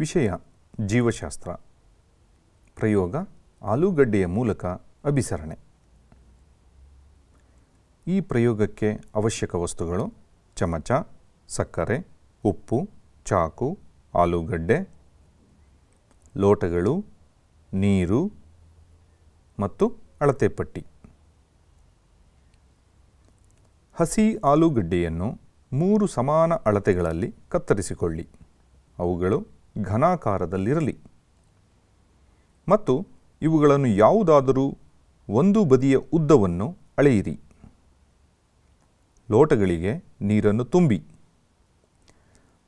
ವಿಷಯ ಜೀವಶಾಸ್ತ್ರ ಪ್ರಯೋಗ ಆಲೂಗಡ್ಡೆಯ ಮೂಲಕ ಅಭಿಸರಣೆ ಈ ಪ್ರಯೋಗಕ್ಕೆ ಅವಶ್ಯಕ ವಸ್ತುಗಳು ಚಮಚ ಸಕ್ಕರೆ ಉಪ್ಪು ಚಾಕು ಆಲೂಗಡ್ಡೆ ಲೋಟಗಳು ನೀರು ಮತ್ತು ಅಳತೆ ಪಟ್ಟಿ ಹಸಿ ಆಲೂಗಡ್ಡೆಯನ್ನು ಮೂರು ಸಮಾನ ಅಳತೆಗಳಲ್ಲಿ ಕತ್ತರಿಸಿಕೊಳ್ಳಿ ಅವುಗಳು ಘನಾಕಾರದಲ್ಲಿರಲಿ ಮತ್ತು ಇವುಗಳನ್ನು ಯಾವುದಾದರೂ ಒಂದು ಬದಿಯ ಉದ್ದವನ್ನು ಅಳೆಯಿರಿ ಲೋಟಗಳಿಗೆ ನೀರನ್ನು ತುಂಬಿ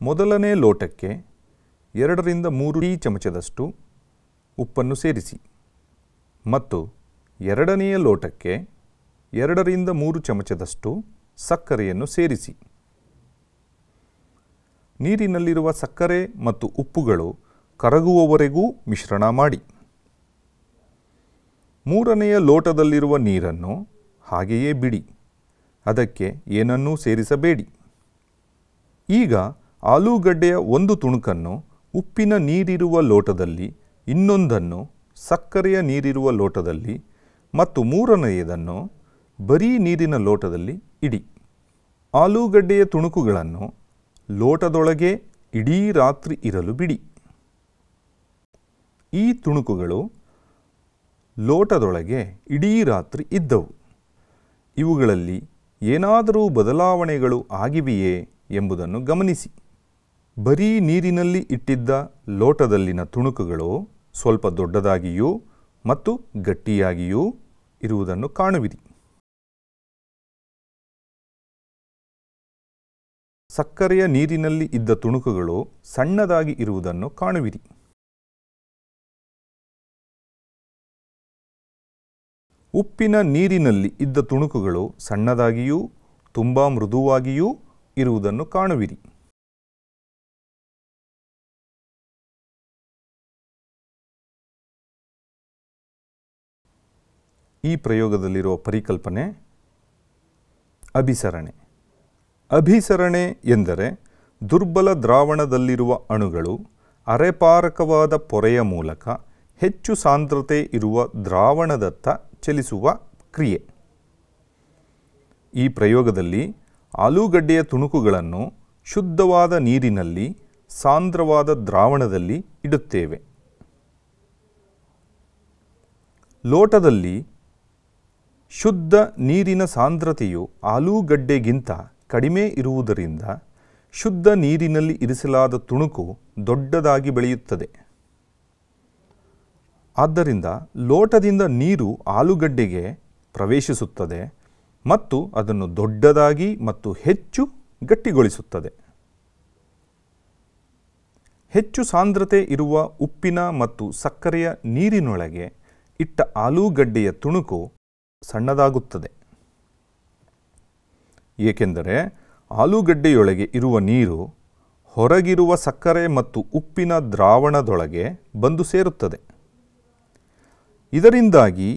ಮೊದಲನೇ ಲೋಟಕ್ಕೆ ಎರಡರಿಂದ ಮೂರು ಟೀ ಚಮಚದಷ್ಟು ಉಪ್ಪನ್ನು ಸೇರಿಸಿ ಮತ್ತು ಎರಡನೆಯ ಲೋಟಕ್ಕೆ ಎರಡರಿಂದ ಮೂರು ಚಮಚದಷ್ಟು ಸಕ್ಕರೆಯನ್ನು ಸೇರಿಸಿ ನೀರಿನಲ್ಲಿರುವ ಸಕ್ಕರೆ ಮತ್ತು ಉಪ್ಪುಗಳು ಕರಗುವವರೆಗೂ ಮಿಶ್ರಣ ಮಾಡಿ ಮೂರನೆಯ ಲೋಟದಲ್ಲಿರುವ ನೀರನ್ನು ಹಾಗೆಯೇ ಬಿಡಿ ಅದಕ್ಕೆ ಏನನ್ನೂ ಸೇರಿಸಬೇಡಿ ಈಗ ಆಲೂಗಡ್ಡೆಯ ಒಂದು ತುಣುಕನ್ನು ಉಪ್ಪಿನ ನೀರಿರುವ ಲೋಟದಲ್ಲಿ ಇನ್ನೊಂದನ್ನು ಸಕ್ಕರೆಯ ನೀರಿರುವ ಲೋಟದಲ್ಲಿ ಮತ್ತು ಮೂರನೆಯದನ್ನು ಬರೀ ನೀರಿನ ಲೋಟದಲ್ಲಿ ಇಡಿ ಆಲೂಗಡ್ಡೆಯ ತುಣುಕುಗಳನ್ನು ಲೋಟದೊಳಗೆ ಇಡೀ ರಾತ್ರಿ ಇರಲು ಬಿಡಿ ಈ ತುಣುಕುಗಳು ಲೋಟದೊಳಗೆ ಇಡೀ ರಾತ್ರಿ ಇದ್ದವು ಇವುಗಳಲ್ಲಿ ಏನಾದರೂ ಬದಲಾವಣೆಗಳು ಆಗಿವೆಯೇ ಎಂಬುದನ್ನು ಗಮನಿಸಿ ಬರೀ ನೀರಿನಲ್ಲಿ ಇಟ್ಟಿದ್ದ ಲೋಟದಲ್ಲಿನ ತುಣುಕುಗಳು ಸ್ವಲ್ಪ ದೊಡ್ಡದಾಗಿಯೂ ಮತ್ತು ಗಟ್ಟಿಯಾಗಿಯೂ ಇರುವುದನ್ನು ಕಾಣುವಿರಿ ಸಕ್ಕರೆಯ ನೀರಿನಲ್ಲಿ ಇದ್ದ ತುಣುಕುಗಳು ಸಣ್ಣದಾಗಿ ಇರುವುದನ್ನು ಕಾಣುವಿರಿ ಉಪ್ಪಿನ ನೀರಿನಲ್ಲಿ ಇದ್ದ ತುಣುಕುಗಳು ಸಣ್ಣದಾಗಿಯೂ ತುಂಬ ಮೃದುವಾಗಿಯೂ ಇರುವುದನ್ನು ಕಾಣುವಿರಿ ಈ ಪ್ರಯೋಗದಲ್ಲಿರುವ ಪರಿಕಲ್ಪನೆ ಅಭಿಸರಣೆ ಅಭಿಸರಣೆ ಎಂದರೆ ದುರ್ಬಲ ದ್ರಾವಣದಲ್ಲಿರುವ ಅಣುಗಳು ಅರೆಪಾರಕವಾದ ಪೊರೆಯ ಮೂಲಕ ಹೆಚ್ಚು ಸಾಂದ್ರತೆ ಇರುವ ದ್ರಾವಣದತ್ತ ಚಲಿಸುವ ಕ್ರಿಯೆ ಈ ಪ್ರಯೋಗದಲ್ಲಿ ಆಲೂಗಡ್ಡೆಯ ತುಣುಕುಗಳನ್ನು ಶುದ್ಧವಾದ ನೀರಿನಲ್ಲಿ ಸಾಂದ್ರವಾದ ದ್ರಾವಣದಲ್ಲಿ ಇಡುತ್ತೇವೆ ಲೋಟದಲ್ಲಿ ಶುದ್ಧ ನೀರಿನ ಸಾಂದ್ರತೆಯು ಆಲೂಗಡ್ಡೆಗಿಂತ ಕಡಿಮೆ ಇರುವುದರಿಂದ ಶುದ್ಧ ನೀರಿನಲ್ಲಿ ಇರಿಸಲಾದ ತುಣುಕು ದೊಡ್ಡದಾಗಿ ಬೆಳೆಯುತ್ತದೆ ಆದ್ದರಿಂದ ಲೋಟದಿಂದ ನೀರು ಆಲೂಗಡ್ಡೆಗೆ ಪ್ರವೇಶಿಸುತ್ತದೆ ಮತ್ತು ಅದನ್ನು ದೊಡ್ಡದಾಗಿ ಮತ್ತು ಹೆಚ್ಚು ಗಟ್ಟಿಗೊಳಿಸುತ್ತದೆ ಹೆಚ್ಚು ಸಾಂದ್ರತೆ ಇರುವ ಉಪ್ಪಿನ ಮತ್ತು ಸಕ್ಕರೆಯ ನೀರಿನೊಳಗೆ ಇಟ್ಟ ಆಲೂಗಡ್ಡೆಯ ತುಣುಕು ಸಣ್ಣದಾಗುತ್ತದೆ ಏಕೆಂದರೆ ಆಲೂಗಡ್ಡೆಯೊಳಗೆ ಇರುವ ನೀರು ಹೊರಗಿರುವ ಸಕ್ಕರೆ ಮತ್ತು ಉಪ್ಪಿನ ದ್ರಾವಣದೊಳಗೆ ಬಂದು ಸೇರುತ್ತದೆ ಇದರಿಂದಾಗಿ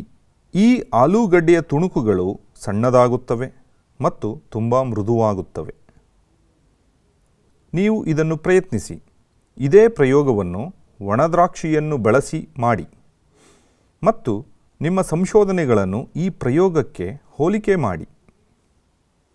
ಈ ಆಲೂಗಡ್ಡೆಯ ತುಣುಕುಗಳು ಸಣ್ಣದಾಗುತ್ತವೆ ಮತ್ತು ತುಂಬ ಮೃದುವಾಗುತ್ತವೆ ನೀವು ಇದನ್ನು ಪ್ರಯತ್ನಿಸಿ ಇದೇ ಪ್ರಯೋಗವನ್ನು ಒಣದ್ರಾಕ್ಷಿಯನ್ನು ಬಳಸಿ ಮಾಡಿ ಮತ್ತು ನಿಮ್ಮ ಸಂಶೋಧನೆಗಳನ್ನು ಈ ಪ್ರಯೋಗಕ್ಕೆ ಹೋಲಿಕೆ ಮಾಡಿ